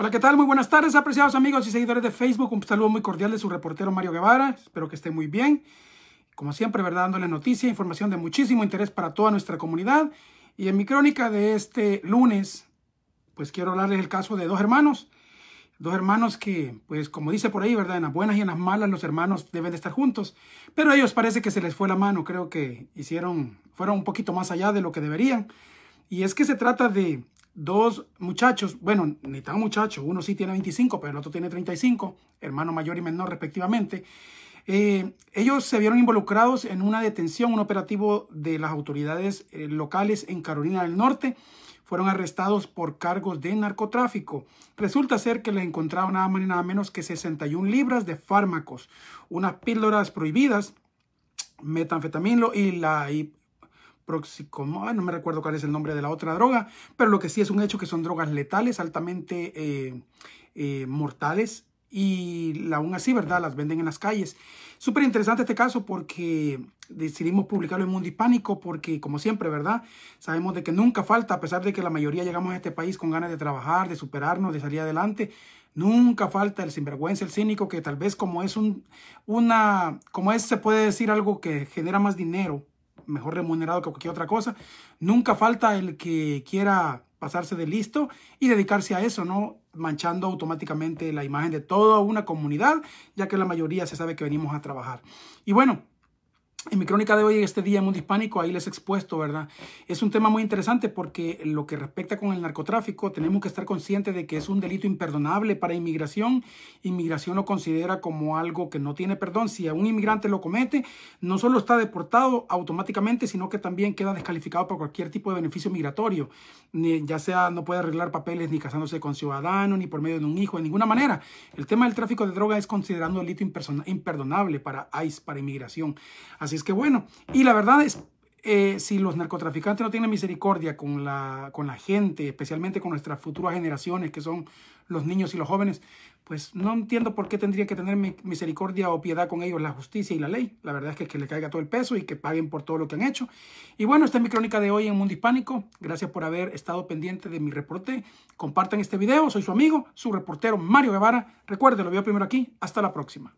Hola, ¿qué tal? Muy buenas tardes, apreciados amigos y seguidores de Facebook. Un saludo muy cordial de su reportero Mario Guevara. Espero que esté muy bien. Como siempre, ¿verdad? Dándole noticia, información de muchísimo interés para toda nuestra comunidad. Y en mi crónica de este lunes, pues quiero hablarles del caso de dos hermanos. Dos hermanos que, pues como dice por ahí, ¿verdad? En las buenas y en las malas los hermanos deben de estar juntos. Pero a ellos parece que se les fue la mano. Creo que hicieron, fueron un poquito más allá de lo que deberían. Y es que se trata de dos muchachos, bueno, ni tan muchachos, uno sí tiene 25, pero el otro tiene 35, hermano mayor y menor respectivamente. Eh, ellos se vieron involucrados en una detención, un operativo de las autoridades eh, locales en Carolina del Norte. Fueron arrestados por cargos de narcotráfico. Resulta ser que le encontraron nada más y nada menos que 61 libras de fármacos, unas píldoras prohibidas, metanfetamino y la no me recuerdo cuál es el nombre de la otra droga, pero lo que sí es un hecho que son drogas letales, altamente eh, eh, mortales y aún así, ¿verdad? Las venden en las calles. Súper interesante este caso porque decidimos publicarlo en Mundo Hispánico porque, como siempre, ¿verdad? Sabemos de que nunca falta, a pesar de que la mayoría llegamos a este país con ganas de trabajar, de superarnos, de salir adelante, nunca falta el sinvergüenza, el cínico, que tal vez como es un, una, como es, se puede decir algo que genera más dinero, mejor remunerado que cualquier otra cosa. Nunca falta el que quiera pasarse de listo y dedicarse a eso, ¿no? Manchando automáticamente la imagen de toda una comunidad, ya que la mayoría se sabe que venimos a trabajar. Y bueno, en mi crónica de hoy, este día en Mundo Hispánico, ahí les he expuesto, ¿verdad? Es un tema muy interesante porque lo que respecta con el narcotráfico, tenemos que estar conscientes de que es un delito imperdonable para inmigración. Inmigración lo considera como algo que no tiene perdón. Si un inmigrante lo comete, no solo está deportado automáticamente, sino que también queda descalificado por cualquier tipo de beneficio migratorio. ya sea no puede arreglar papeles ni casándose con ciudadano, ni por medio de un hijo, de ninguna manera. El tema del tráfico de droga es considerado un delito imperdonable para ICE, para inmigración. Así es que bueno, y la verdad es, eh, si los narcotraficantes no tienen misericordia con la, con la gente, especialmente con nuestras futuras generaciones, que son los niños y los jóvenes, pues no entiendo por qué tendría que tener misericordia o piedad con ellos la justicia y la ley. La verdad es que, que le caiga todo el peso y que paguen por todo lo que han hecho. Y bueno, esta es mi crónica de hoy en Mundo Hispánico. Gracias por haber estado pendiente de mi reporte. Compartan este video. Soy su amigo, su reportero Mario Guevara. Recuerden, lo veo primero aquí. Hasta la próxima.